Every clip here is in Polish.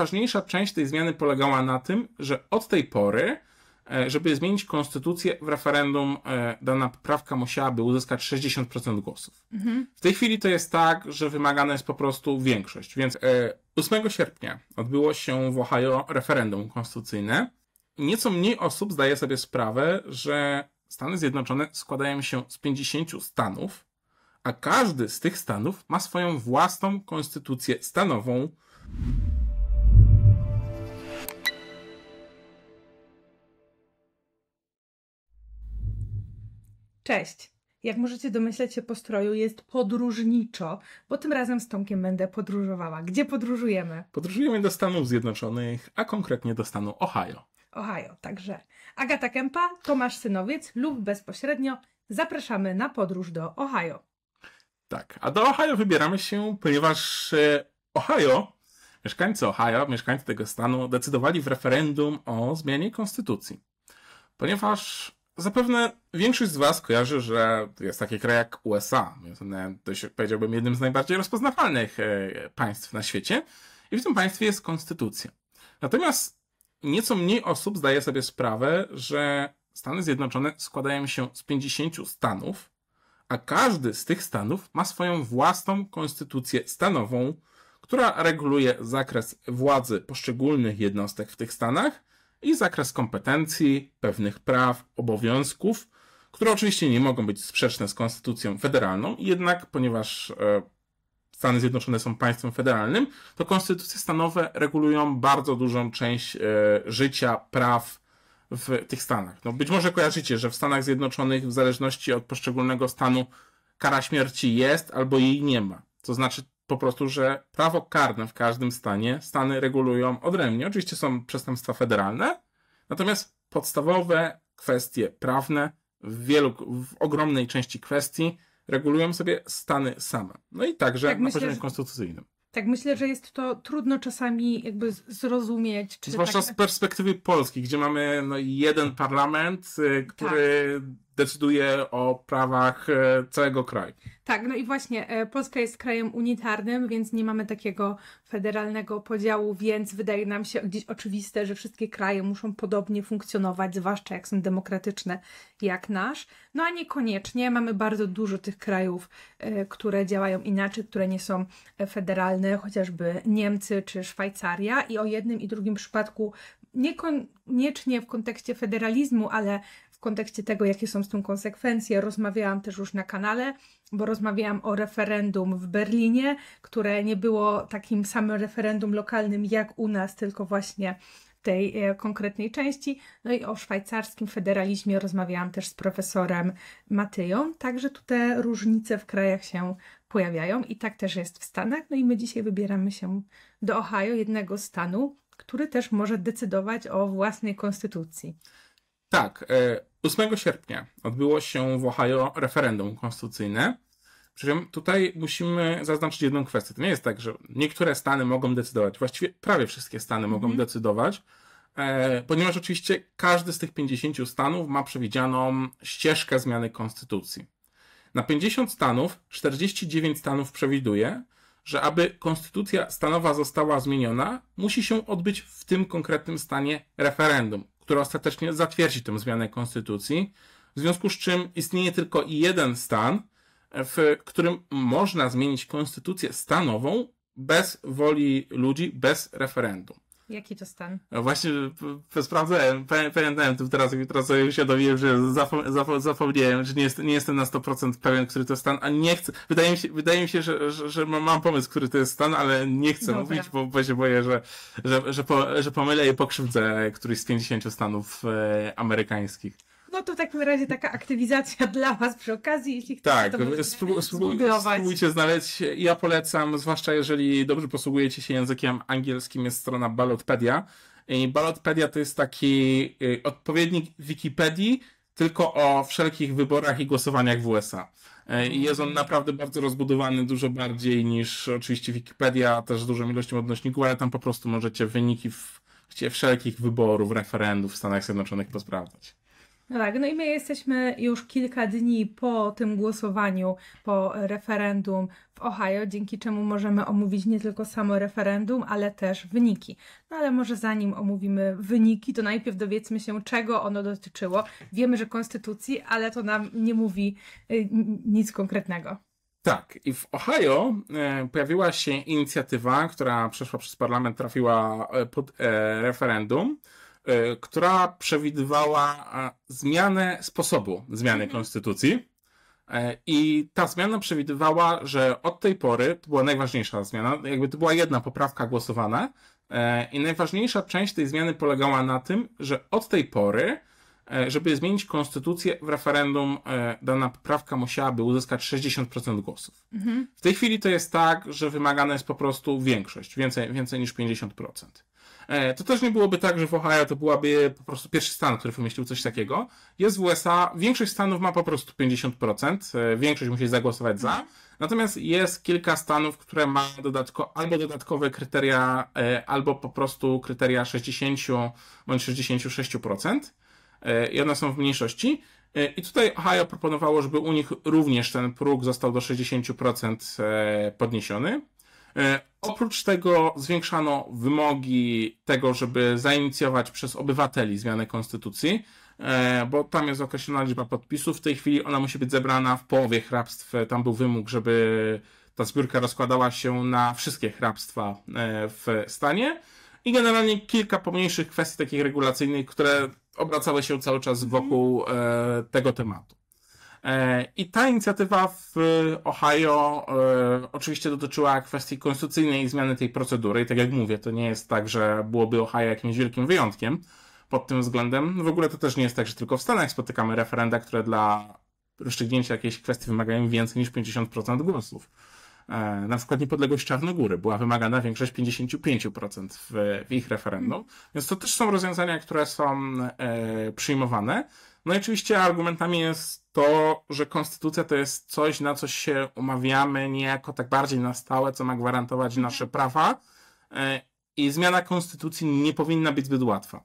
najważniejsza część tej zmiany polegała na tym, że od tej pory, e, żeby zmienić konstytucję w referendum, e, dana poprawka musiałaby uzyskać 60% głosów. Mhm. W tej chwili to jest tak, że wymagana jest po prostu większość. Więc 8 e, sierpnia odbyło się w Ohio referendum konstytucyjne. Nieco mniej osób zdaje sobie sprawę, że Stany Zjednoczone składają się z 50 stanów, a każdy z tych stanów ma swoją własną konstytucję stanową. Cześć! Jak możecie domyśleć się po stroju, jest podróżniczo, bo tym razem z Tomkiem będę podróżowała. Gdzie podróżujemy? Podróżujemy do Stanów Zjednoczonych, a konkretnie do stanu Ohio. Ohio, także Agata Kempa, Tomasz Synowiec lub bezpośrednio zapraszamy na podróż do Ohio. Tak, a do Ohio wybieramy się, ponieważ e, Ohio, mieszkańcy Ohio, mieszkańcy tego stanu decydowali w referendum o zmianie konstytucji. Ponieważ Zapewne większość z Was kojarzy, że jest taki kraj jak USA. Jest one dość, powiedziałbym, jednym z najbardziej rozpoznawalnych e, państw na świecie. I w tym państwie jest konstytucja. Natomiast nieco mniej osób zdaje sobie sprawę, że Stany Zjednoczone składają się z 50 stanów, a każdy z tych stanów ma swoją własną konstytucję stanową, która reguluje zakres władzy poszczególnych jednostek w tych stanach i zakres kompetencji, pewnych praw, obowiązków, które oczywiście nie mogą być sprzeczne z konstytucją federalną, jednak ponieważ e, Stany Zjednoczone są państwem federalnym, to konstytucje stanowe regulują bardzo dużą część e, życia, praw w tych Stanach. No być może kojarzycie, że w Stanach Zjednoczonych w zależności od poszczególnego stanu kara śmierci jest albo jej nie ma. To znaczy po prostu, że prawo karne w każdym stanie Stany regulują odrębnie. Oczywiście są przestępstwa federalne, natomiast podstawowe kwestie prawne w wielu, w ogromnej części kwestii regulują sobie Stany same. No i także tak na myślę, poziomie że... konstytucyjnym. Tak, myślę, że jest to trudno czasami jakby zrozumieć. Czy Zwłaszcza tak... z perspektywy Polski, gdzie mamy no, jeden parlament, y, tak. który tak decyduje o prawach e, całego kraju. Tak, no i właśnie e, Polska jest krajem unitarnym, więc nie mamy takiego federalnego podziału, więc wydaje nam się gdzieś oczywiste, że wszystkie kraje muszą podobnie funkcjonować, zwłaszcza jak są demokratyczne jak nasz. No a niekoniecznie, mamy bardzo dużo tych krajów, e, które działają inaczej, które nie są federalne, chociażby Niemcy czy Szwajcaria i o jednym i drugim przypadku niekoniecznie w kontekście federalizmu, ale kontekście tego, jakie są z tym konsekwencje. Rozmawiałam też już na kanale, bo rozmawiałam o referendum w Berlinie, które nie było takim samym referendum lokalnym jak u nas, tylko właśnie tej e, konkretnej części. No i o szwajcarskim federalizmie rozmawiałam też z profesorem Matyją, także tu te różnice w krajach się pojawiają i tak też jest w Stanach. No i my dzisiaj wybieramy się do Ohio, jednego stanu, który też może decydować o własnej konstytucji. Tak, 8 e, sierpnia odbyło się w Ohio referendum konstytucyjne. Przy czym tutaj musimy zaznaczyć jedną kwestię. To nie jest tak, że niektóre stany mogą decydować. Właściwie prawie wszystkie stany mogą mm. decydować, e, ponieważ oczywiście każdy z tych 50 stanów ma przewidzianą ścieżkę zmiany konstytucji. Na 50 stanów 49 stanów przewiduje, że aby konstytucja stanowa została zmieniona, musi się odbyć w tym konkretnym stanie referendum która ostatecznie zatwierdzi tę zmianę konstytucji, w związku z czym istnieje tylko jeden stan, w którym można zmienić konstytucję stanową bez woli ludzi, bez referendum. Jaki to stan? No właśnie sprawdzałem, pamiętałem teraz, teraz się dowiedziałem, że zapomniałem, że nie, jest, nie jestem na 100% pewien, który to stan, a nie chcę, wydaje mi się, wydaje mi się że, że, że mam pomysł, który to jest stan, ale nie chcę Dobra. mówić, bo, bo się boję, że, że, że, po, że pomylę i pokrzywdzę któryś z 50 stanów e, amerykańskich no to w takim razie taka aktywizacja dla Was przy okazji, jeśli chcecie. Tak, to spróbujcie znaleźć. Ja polecam, zwłaszcza jeżeli dobrze posługujecie się językiem angielskim, jest strona Ballotpedia. I Ballotpedia to jest taki y, odpowiednik Wikipedii, tylko o wszelkich wyborach i głosowaniach w USA. Y, I jest on naprawdę bardzo rozbudowany, dużo bardziej niż oczywiście Wikipedia, też z dużą ilością odnośników, ale tam po prostu możecie wyniki w, wszelkich wyborów, referendów w Stanach Zjednoczonych posprawdzać. No tak, no i my jesteśmy już kilka dni po tym głosowaniu, po referendum w Ohio, dzięki czemu możemy omówić nie tylko samo referendum, ale też wyniki. No ale może zanim omówimy wyniki, to najpierw dowiedzmy się, czego ono dotyczyło. Wiemy, że konstytucji, ale to nam nie mówi y, nic konkretnego. Tak, i w Ohio e, pojawiła się inicjatywa, która przeszła przez parlament, trafiła e, pod e, referendum E, która przewidywała e, zmianę sposobu zmiany mhm. konstytucji. E, I ta zmiana przewidywała, że od tej pory, to była najważniejsza zmiana, jakby to była jedna poprawka głosowana, i najważniejsza część tej zmiany polegała na tym, że od tej pory, żeby zmienić konstytucję w referendum, dana poprawka musiałaby uzyskać 60% głosów. Mhm. W tej chwili to jest tak, że wymagana jest po prostu większość, więcej, więcej niż 50%. E, to też nie byłoby tak, że w Ohio to byłaby po prostu pierwszy stan, który wymyślił coś takiego. Jest w USA, większość stanów ma po prostu 50%, e, większość musi zagłosować za. Mhm. Natomiast jest kilka stanów, które ma dodatko, albo dodatkowe kryteria, e, albo po prostu kryteria 60 bądź 66%. I one są w mniejszości. I tutaj Ohio proponowało, żeby u nich również ten próg został do 60% podniesiony. E, oprócz tego zwiększano wymogi tego, żeby zainicjować przez obywateli zmianę konstytucji, e, bo tam jest określona liczba podpisów. W tej chwili ona musi być zebrana w połowie hrabstw. E, tam był wymóg, żeby ta zbiórka rozkładała się na wszystkie hrabstwa w stanie. I generalnie kilka pomniejszych kwestii takich regulacyjnych, które obracały się cały czas wokół tego tematu. E, I ta inicjatywa w e, Ohio e, oczywiście dotyczyła kwestii konstytucyjnej i zmiany tej procedury. I tak jak mówię, to nie jest tak, że byłoby Ohio jakimś wielkim wyjątkiem pod tym względem. W ogóle to też nie jest tak, że tylko w Stanach spotykamy referenda, które dla rozstrzygnięcia jakiejś kwestii wymagają więcej niż 50% głosów. Na przykład niepodległość Czarnogóry była wymagana większość 55% w, w ich referendum, więc to też są rozwiązania, które są e, przyjmowane. No i oczywiście argumentami jest to, że konstytucja to jest coś, na co się umawiamy niejako tak bardziej na stałe, co ma gwarantować mhm. nasze prawa. E, I zmiana konstytucji nie powinna być zbyt łatwa,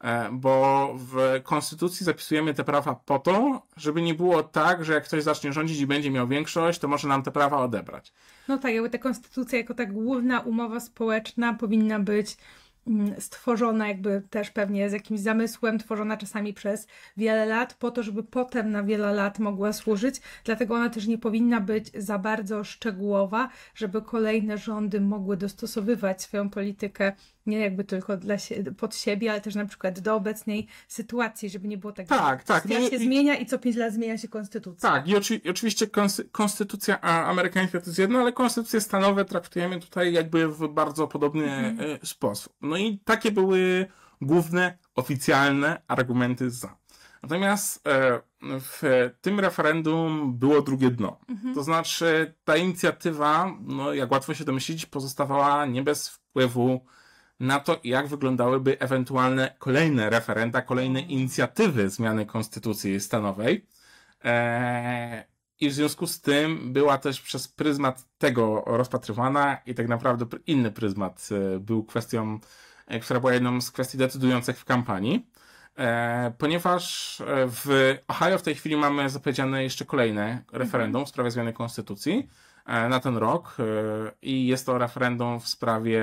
e, bo w konstytucji zapisujemy te prawa po to, żeby nie było tak, że jak ktoś zacznie rządzić i będzie miał większość, to może nam te prawa odebrać. No tak, jakby ta konstytucja jako ta główna umowa społeczna powinna być Mm, stworzona jakby też pewnie z jakimś zamysłem, tworzona czasami przez wiele lat, po to, żeby potem na wiele lat mogła służyć. Dlatego ona też nie powinna być za bardzo szczegółowa, żeby kolejne rządy mogły dostosowywać swoją politykę nie jakby tylko dla się, pod siebie, ale też na przykład do obecnej sytuacji, żeby nie było tak, tak, tak. świat się I, zmienia i co pięć lat zmienia się konstytucja. Tak, i oczy, oczywiście konstytucja amerykańska to jest jedno, ale konstytucje stanowe traktujemy tutaj jakby w bardzo podobny e, mhm. sposób. No i takie były główne oficjalne argumenty za. Natomiast e, w tym referendum było drugie dno. Mhm. To znaczy ta inicjatywa, no, jak łatwo się domyślić, pozostawała nie bez wpływu na to, jak wyglądałyby ewentualne kolejne referenda, kolejne inicjatywy zmiany konstytucji stanowej. Eee, I w związku z tym była też przez pryzmat tego rozpatrywana i tak naprawdę inny pryzmat e, był kwestią, e, która była jedną z kwestii decydujących w kampanii. Eee, ponieważ e, w Ohio w tej chwili mamy zapowiedziane jeszcze kolejne referendum w sprawie zmiany konstytucji. E, na ten rok e, i jest to referendum w sprawie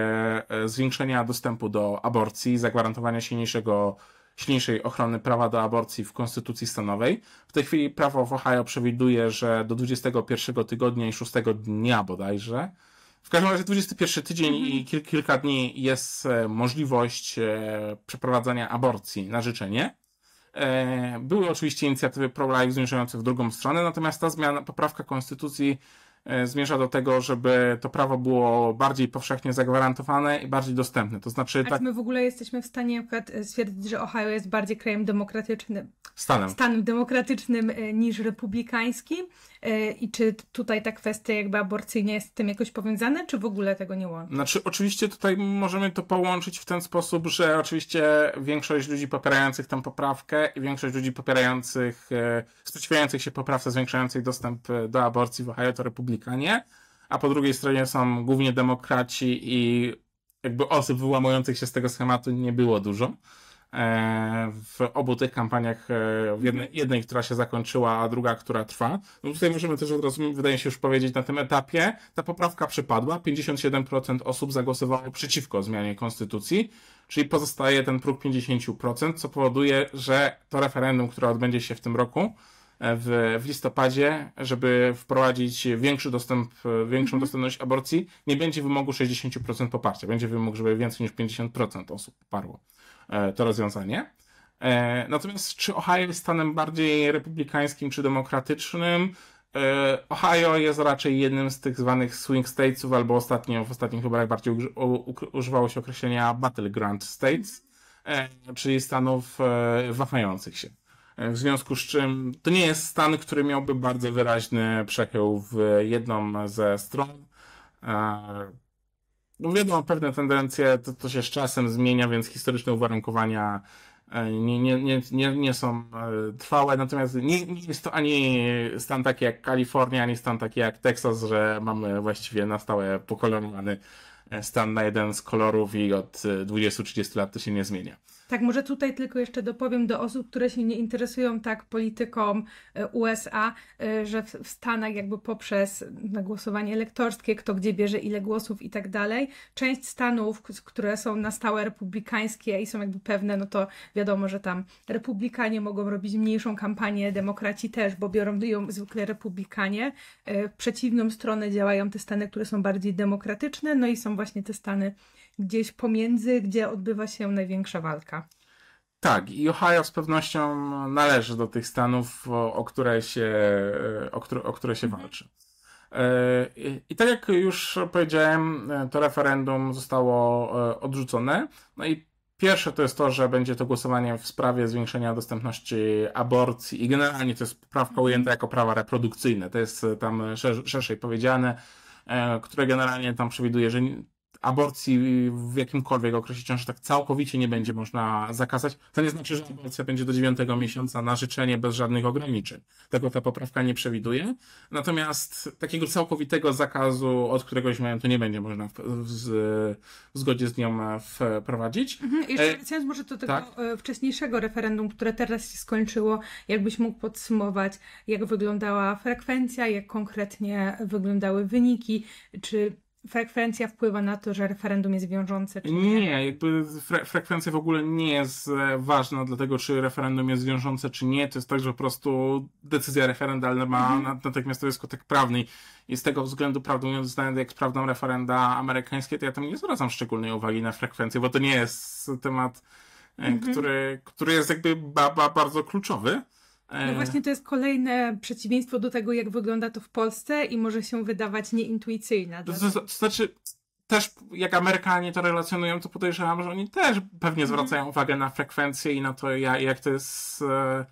e, zwiększenia dostępu do aborcji, zagwarantowania silniejszego, silniejszej ochrony prawa do aborcji w konstytucji stanowej. W tej chwili prawo w Ohio przewiduje, że do 21 tygodnia i 6 dnia bodajże, w każdym razie 21 tydzień i mhm. kil kilka dni jest możliwość przeprowadzania aborcji na życzenie. Były oczywiście inicjatywy pro-life zmierzające w drugą stronę, natomiast ta zmiana, poprawka konstytucji E, zmierza do tego, żeby to prawo było bardziej powszechnie zagwarantowane i bardziej dostępne. To znaczy. A tak... my w ogóle jesteśmy w stanie e, stwierdzić, że Ohio jest bardziej krajem demokratycznym, stanem. stanem demokratycznym e, niż republikańskim. E, I czy tutaj ta kwestia jakby aborcyjna jest z tym jakoś powiązana, czy w ogóle tego nie łączy? Znaczy, oczywiście tutaj możemy to połączyć w ten sposób, że oczywiście większość ludzi popierających tę poprawkę i większość ludzi popierających, e, sprzeciwiających się poprawce zwiększającej dostęp do aborcji w Ohio to republikanie, a po drugiej stronie są głównie demokraci i jakby osób wyłamujących się z tego schematu nie było dużo. E, w obu tych kampaniach, e, w jednej, jednej, która się zakończyła, a druga, która trwa. No tutaj możemy też od razu, wydaje się, już powiedzieć na tym etapie, ta poprawka przypadła, 57% osób zagłosowało przeciwko zmianie konstytucji, czyli pozostaje ten próg 50%, co powoduje, że to referendum, które odbędzie się w tym roku, e, w, w listopadzie, żeby wprowadzić większy dostęp, większą mhm. dostępność aborcji, nie będzie wymogu 60% poparcia. Będzie wymóg, żeby więcej niż 50% osób poparło. E, to rozwiązanie. E, natomiast czy Ohio jest stanem bardziej republikańskim czy demokratycznym? E, Ohio jest raczej jednym z tych zwanych swing statesów, albo ostatnio, w ostatnich wyborach bardziej używało się określenia battleground states, czyli stanów wahających się. W związku z czym to nie jest stan, który miałby bardzo wyraźny przechył w jedną ze stron no wiadomo, pewne tendencje to, to się z czasem zmienia, więc historyczne uwarunkowania nie, nie, nie, nie, nie są trwałe, natomiast nie, nie jest to ani stan taki jak Kalifornia, ani stan taki jak Teksas, że mamy właściwie na stałe pokolonowany stan na jeden z kolorów i od 20-30 lat to się nie zmienia. Tak, może tutaj tylko jeszcze dopowiem do osób, które się nie interesują tak polityką e, USA, e, że w Stanach jakby poprzez głosowanie elektorskie, kto gdzie bierze ile głosów i tak dalej, część stanów, które są na stałe republikańskie i są jakby pewne, no to wiadomo, że tam republikanie mogą robić mniejszą kampanię, demokraci też, bo biorą ją zwykle republikanie. E, w przeciwną stronę działają te stany, które są bardziej demokratyczne, no i są właśnie te stany gdzieś pomiędzy, gdzie odbywa się największa walka. Tak, i Ohio z pewnością należy do tych stanów, o, o które się, e, o, o które się mhm. walczy. E, I, I tak jak już powiedziałem, e, to referendum zostało odrzucone. No i pierwsze to jest to, że będzie to głosowanie w sprawie zwiększenia dostępności aborcji i generalnie to jest poprawka mhm. ujęta jako prawa reprodukcyjne. To jest tam szerzej powiedziane, które generalnie tam przewiduje, że aborcji w jakimkolwiek okresie ciąży tak całkowicie nie będzie można zakazać. To nie znaczy, że aborcja będzie do dziewiątego miesiąca na życzenie bez żadnych ograniczeń. Tego ta poprawka nie przewiduje. Natomiast takiego całkowitego zakazu od któregoś momentu nie będzie można w, w, w zgodzie z nią e, wprowadzić. Mhm. Jeszcze e, wracając może do tego tak? E, wcześniejszego referendum, które teraz się skończyło, jakbyś mógł podsumować, jak wyglądała frekwencja, jak konkretnie wyglądały wyniki, czy frekwencja wpływa na to, że referendum jest wiążące? Czy nie, nie, jakby fre frekwencja w ogóle nie jest e, ważna dla tego, czy referendum jest wiążące, czy nie. To jest tak, że po prostu decyzja referendalna ma mhm. natychmiastowy skutek prawny. I z tego względu, prawdę mówiąc, znając jak sprawdzą referenda amerykańskie, to ja tam nie zwracam szczególnej uwagi na frekwencję, bo to nie jest temat, e, mhm. który, który jest jakby ba, ba bardzo kluczowy. No e. właśnie to jest kolejne przeciwieństwo do tego, jak wygląda to w Polsce i może się wydawać nieintuicyjne. To, to, to znaczy, też jak Amerykanie to relacjonują, to podejrzewam, że oni też pewnie mhm. zwracają mm. uwagę na frekwencję i na to, jak, jak to jest e,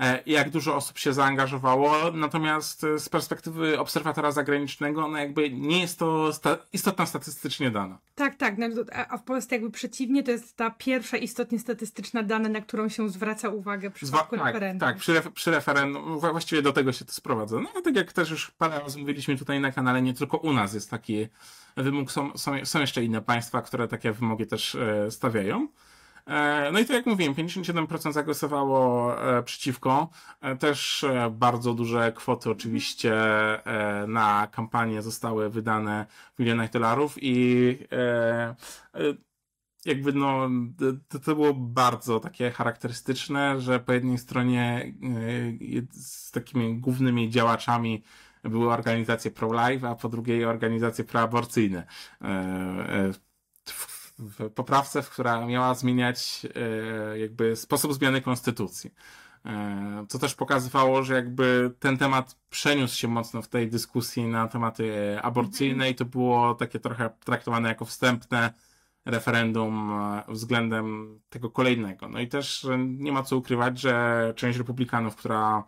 E, jak dużo osób się zaangażowało. Natomiast e, z perspektywy obserwatora zagranicznego, no jakby nie jest to sta istotna statystycznie dana. Tak, tak. No, a w Polsce jakby przeciwnie, to jest ta pierwsza istotnie statystyczna dana, na którą się zwraca uwagę przy przypadku tak, referendum. Tak, przy, re przy referendum, właściwie do tego się to sprowadza. No tak jak też już parę razy mówiliśmy tutaj na kanale, nie tylko u nas jest taki wymóg, są, są, są jeszcze inne państwa, które takie wymogi też e, stawiają. E, no i to jak mówiłem, 57% zagłosowało e, przeciwko. E, też bardzo duże kwoty oczywiście na kampanię zostały wydane w milionach dolarów i jakby no, to, to było bardzo takie charakterystyczne, że po jednej stronie z takimi głównymi działaczami były organizacje pro-life, a po drugiej organizacje proaborcyjne. W w poprawce, która miała zmieniać e, jakby sposób zmiany konstytucji. E, co też pokazywało, że jakby ten temat przeniósł się mocno w tej dyskusji na tematy aborcyjne i to było takie trochę traktowane jako wstępne referendum e, względem tego kolejnego. No i też nie ma co ukrywać, że część republikanów, która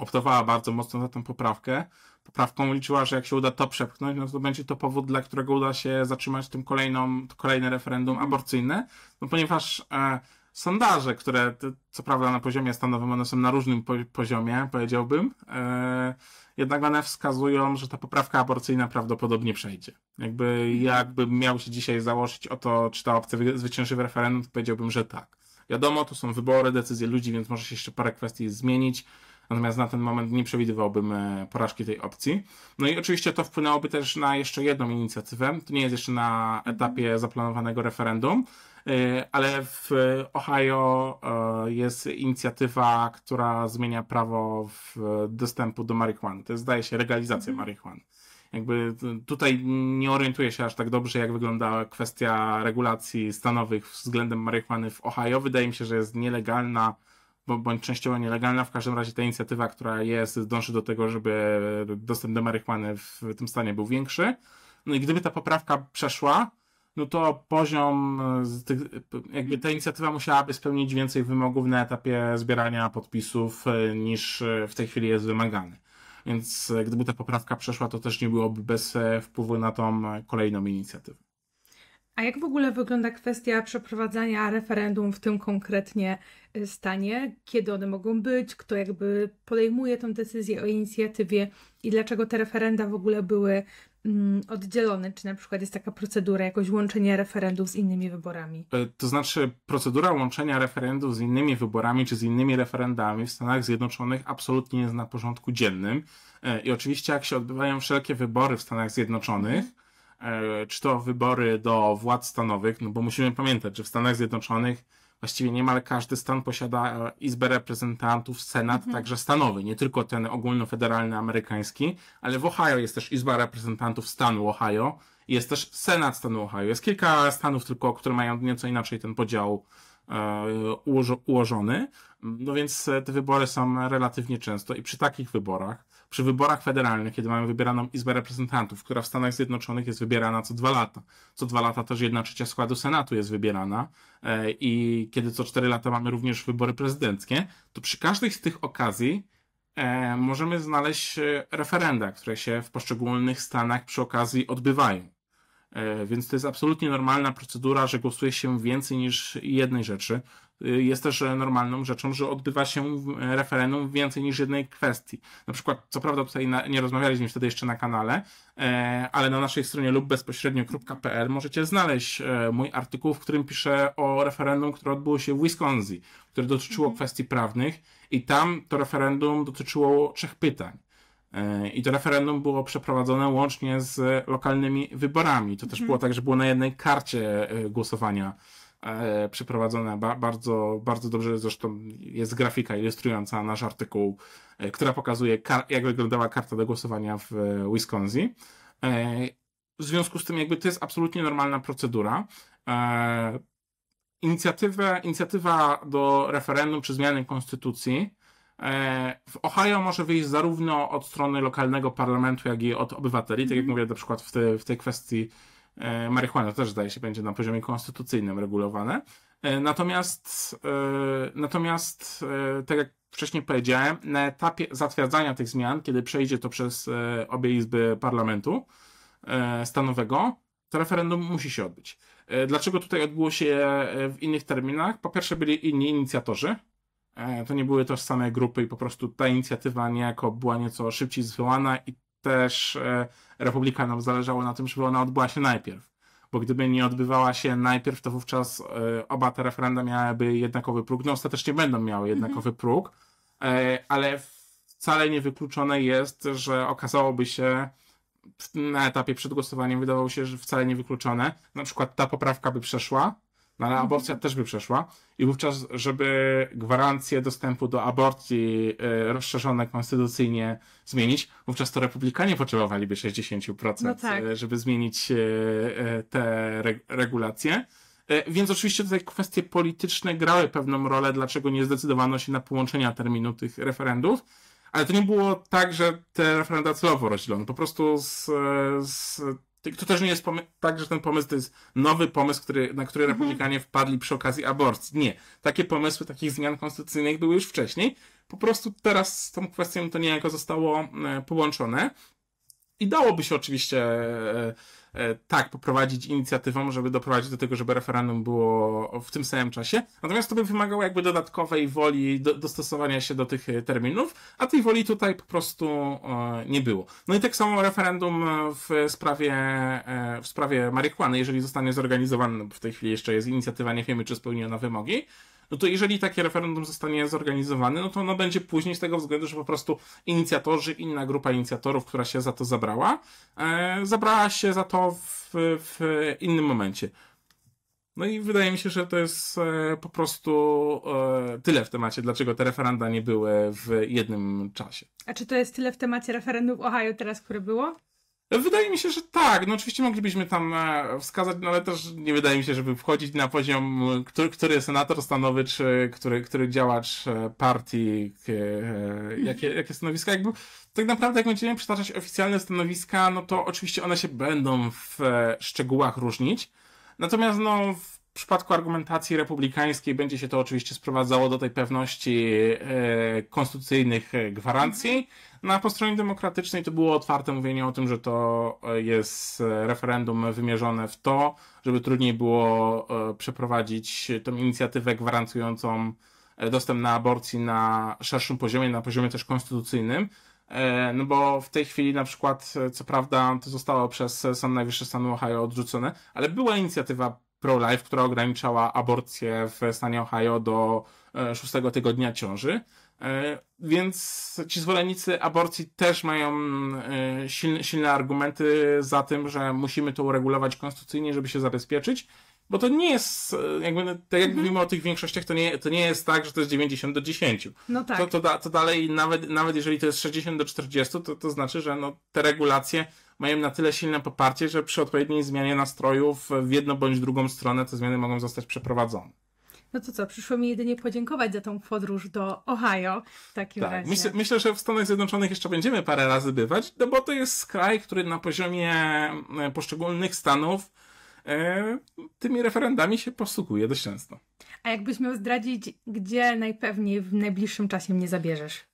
optowała bardzo mocno za tą poprawkę. Poprawką liczyła, że jak się uda to przepchnąć, no to będzie to powód, dla którego uda się zatrzymać tym kolejną, kolejne referendum mhm. aborcyjne, no ponieważ e, sondaże, które co prawda na poziomie stanowym, one są na różnym poziomie, powiedziałbym, e, jednak one wskazują, że ta poprawka aborcyjna prawdopodobnie przejdzie. Jakby mhm. jakbym miał się dzisiaj założyć o to, czy ta opcja zwycięży w referendum, to powiedziałbym, że tak. Wiadomo, to są wybory, decyzje ludzi, więc może się jeszcze parę kwestii zmienić. Natomiast na ten moment nie przewidywałbym e, porażki tej opcji. No i oczywiście to wpłynęłoby też na jeszcze jedną inicjatywę. To nie jest jeszcze na etapie mhm. zaplanowanego referendum, e, ale w Ohio e, jest inicjatywa, która zmienia prawo w dostępu do marihuany. To jest, zdaje się, legalizacja mhm. marihuany. Jakby tutaj nie orientuję się aż tak dobrze, jak wygląda kwestia regulacji stanowych względem marihuany w Ohio. Wydaje mi się, że jest nielegalna bądź częściowo nielegalna. W każdym razie ta inicjatywa, która jest, dąży do tego, żeby dostęp do marihuany w tym stanie był większy. No i gdyby ta poprawka przeszła, no to poziom, e, tych, jakby ta inicjatywa musiałaby spełnić więcej wymogów na etapie zbierania podpisów e, niż e, w tej chwili jest wymagany. Więc gdyby ta poprawka przeszła, to też nie byłoby bez wpływu na tą kolejną inicjatywę. A jak w ogóle wygląda kwestia przeprowadzania referendum w tym konkretnie y, stanie? Kiedy one mogą być? Kto jakby podejmuje tę decyzję o inicjatywie i dlaczego te referenda w ogóle były mm, oddzielone? Czy na przykład jest taka procedura, jakoś łączenia referendów z innymi wyborami? E, to znaczy, procedura łączenia referendów z innymi wyborami czy z innymi referendami w Stanach Zjednoczonych absolutnie jest na porządku dziennym. E, I oczywiście, jak się odbywają wszelkie wybory w Stanach Zjednoczonych, mhm. E, czy to wybory do władz stanowych, no bo musimy pamiętać, że w Stanach Zjednoczonych właściwie niemal każdy stan posiada e, Izbę Reprezentantów, Senat, mhm. także stanowy, nie tylko ten ogólnofederalny amerykański, ale w Ohio jest też Izba Reprezentantów stanu Ohio, jest też Senat stanu Ohio. Jest kilka stanów tylko, które mają nieco inaczej ten podział e, ułożony. No więc te wybory są relatywnie często i przy takich wyborach przy wyborach federalnych, kiedy mamy wybieraną Izbę Reprezentantów, która w Stanach Zjednoczonych jest wybierana co dwa lata. Co dwa lata też jedna trzecia składu Senatu jest wybierana e, i kiedy co cztery lata mamy również wybory prezydenckie, to przy każdej z tych okazji e, możemy znaleźć e, referenda, które się w poszczególnych Stanach przy okazji odbywają. Więc to jest absolutnie normalna procedura, że głosuje się więcej niż jednej rzeczy. Y, jest też e, normalną rzeczą, że odbywa się e, referendum w więcej niż jednej kwestii. Na przykład, co prawda tutaj na, nie rozmawialiśmy wtedy jeszcze na kanale, e, ale na naszej stronie lub bezpośrednio.pl możecie znaleźć mój artykuł, w którym piszę o referendum, które odbyło się w Wisconsin, które dotyczyło mhm. kwestii prawnych i tam to referendum dotyczyło trzech pytań. I to referendum było przeprowadzone łącznie z lokalnymi wyborami. To też mhm. było tak, że było na jednej karcie głosowania E, przeprowadzone bardzo, bardzo dobrze. Zresztą jest grafika ilustrująca nasz artykuł, e, która pokazuje, jak wyglądała karta do głosowania w e, Wisconsin. W związku z tym, jakby to jest absolutnie normalna procedura. Inicjatywa, inicjatywa do referendum czy zmiany konstytucji w Ohio może wyjść zarówno od strony lokalnego parlamentu, jak i od obywateli. Tak jak mhm. mówię, na przykład w, te, w tej kwestii E, marihuana też zdaje się będzie na poziomie konstytucyjnym regulowane. E, natomiast, e, natomiast tak jak wcześniej powiedziałem, na etapie zatwierdzania tych zmian, kiedy przejdzie to przez obie izby parlamentu stanowego, to referendum musi się odbyć. Dlaczego tutaj odbyło się w innych terminach? Po pierwsze byli inni inicjatorzy, to nie były tożsame grupy i po prostu ta inicjatywa niejako była nieco szybciej zwołana i też e, Republikanom zależało na tym, żeby ona odbyła się najpierw. Bo gdyby nie odbywała się najpierw, to wówczas e, oba te referenda miałyby jednakowy próg. No ostatecznie będą miały mhm. jednakowy próg, e, ale wcale niewykluczone jest, że okazałoby się na etapie przed głosowaniem, wydawało się, że wcale niewykluczone, na przykład ta poprawka by przeszła, no ale aborcja też by przeszła i wówczas, żeby gwarancję dostępu do aborcji y, rozszerzone konstytucyjnie zmienić, wówczas to republikanie potrzebowaliby 60%, no tak. Y, żeby zmienić y, te regulacje. Więc oczywiście tutaj kwestie polityczne grały pewną rolę, dlaczego nie zdecydowano się na połączenia terminu tych referendów. Ale to nie było tak, że te referenda celowo rozdzielono. Po prostu z, z to też nie jest tak, że ten pomysł to jest nowy pomysł, który, na który mhm. republikanie wpadli przy okazji aborcji. Nie. Takie pomysły takich zmian konstytucyjnych były już wcześniej. Po prostu teraz z tą kwestią to niejako zostało e, połączone. I dałoby się oczywiście e, e, tak poprowadzić inicjatywą, żeby doprowadzić do tego, żeby referendum było w tym samym czasie. Natomiast to by wymagało jakby dodatkowej woli do, dostosowania się do tych e, terminów, a tej woli tutaj po prostu nie było. No i tak samo referendum w sprawie, w sprawie marihuany, jeżeli zostanie zorganizowane, no bo w tej chwili jeszcze jest inicjatywa, nie wiemy czy spełniona wymogi, no to jeżeli takie referendum zostanie zorganizowane, no to ono będzie później z tego względu, że po prostu inicjatorzy, inna grupa inicjatorów, która się za to zabrała, e, zabrała się za to w, w innym momencie. No i wydaje mi się, że to jest e, po prostu e, tyle w temacie, dlaczego te referenda nie były w jednym czasie. A czy to jest tyle w temacie referendum Ohio teraz, które było? Wydaje mi się, że tak. No oczywiście moglibyśmy tam e, wskazać, no ale też nie wydaje mi się, żeby wchodzić na poziom, który, który senator stanowy, czy który, który działacz e, partii, e, jakie, jakie stanowiska. Jakby, tak naprawdę jak będziemy przytaczać oficjalne stanowiska, no to oczywiście one się będą w szczegółach różnić. Natomiast no, w przypadku argumentacji republikańskiej będzie się to oczywiście sprowadzało do tej pewności konstytucyjnych gwarancji. Mhm. No a po stronie demokratycznej to było otwarte mówienie o tym, że to e, jest e, referendum wymierzone w to, żeby trudniej było e, przeprowadzić tą inicjatywę gwarantującą dostęp na aborcji na szerszym poziomie, na poziomie też konstytucyjnym. No bo w tej chwili na przykład, co prawda, to zostało przez Sąd Najwyższy Stanu Ohio odrzucone, ale była inicjatywa pro-life, która ograniczała aborcję w stanie Ohio do szóstego tygodnia ciąży. E, więc ci zwolennicy aborcji też mają e, silne, silne argumenty za tym, że musimy to uregulować konstytucyjnie, żeby się zabezpieczyć bo to nie jest, e, jakby, no, tak jak mhm. mówimy o tych większościach, to nie, to nie jest tak, że to jest 90 do 10. No tak. To, to, da, to dalej, nawet, nawet jeżeli to jest 60 do 40, to, to znaczy, że no, te regulacje mają na tyle silne poparcie, że przy odpowiedniej zmianie nastrojów w jedną bądź drugą stronę te zmiany mogą zostać przeprowadzone. No to co, przyszło mi jedynie podziękować za tą podróż do Ohio w takim tak. razie. Myślę, myślę, że w Stanach Zjednoczonych jeszcze będziemy parę razy bywać, no bo to jest kraj, który na poziomie e, poszczególnych stanów e, tymi referendami się posługuje dość często. A jakbyś miał zdradzić, gdzie najpewniej w najbliższym czasie mnie zabierzesz?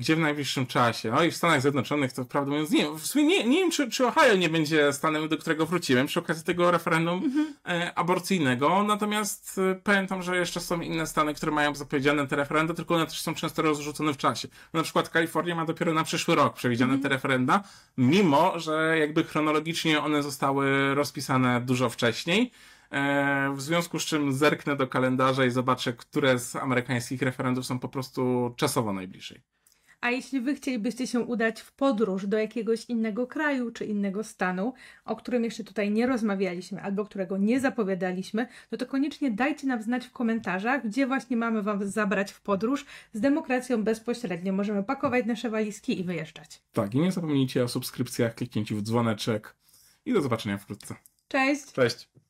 gdzie w najbliższym czasie. No i w Stanach Zjednoczonych to prawdę mówiąc, nie, w sumie nie, nie wiem, czy, czy Ohio nie będzie stanem, do którego wróciłem przy okazji tego referendum mm e, aborcyjnego, natomiast e, pamiętam, że jeszcze są inne stany, które mają zapowiedziane te referenda, tylko one też są często rozrzucone w czasie. No, na przykład Kalifornia ma dopiero na przyszły rok przewidziane mhm. te referenda, mimo, że jakby chronologicznie one zostały rozpisane dużo wcześniej. E, w związku z czym zerknę do kalendarza i zobaczę, które z amerykańskich referendów są po prostu czasowo najbliżej. A jeśli Wy chcielibyście się udać w podróż do jakiegoś innego kraju czy innego stanu, o którym jeszcze tutaj nie rozmawialiśmy albo którego nie zapowiadaliśmy, no to koniecznie dajcie nam znać w komentarzach, gdzie właśnie mamy Wam zabrać w podróż. Z demokracją bezpośrednio możemy pakować nasze walizki i wyjeżdżać. Tak, i nie zapomnijcie o subskrypcjach, kliknięciu w dzwoneczek i do zobaczenia wkrótce. Cześć! Cześć!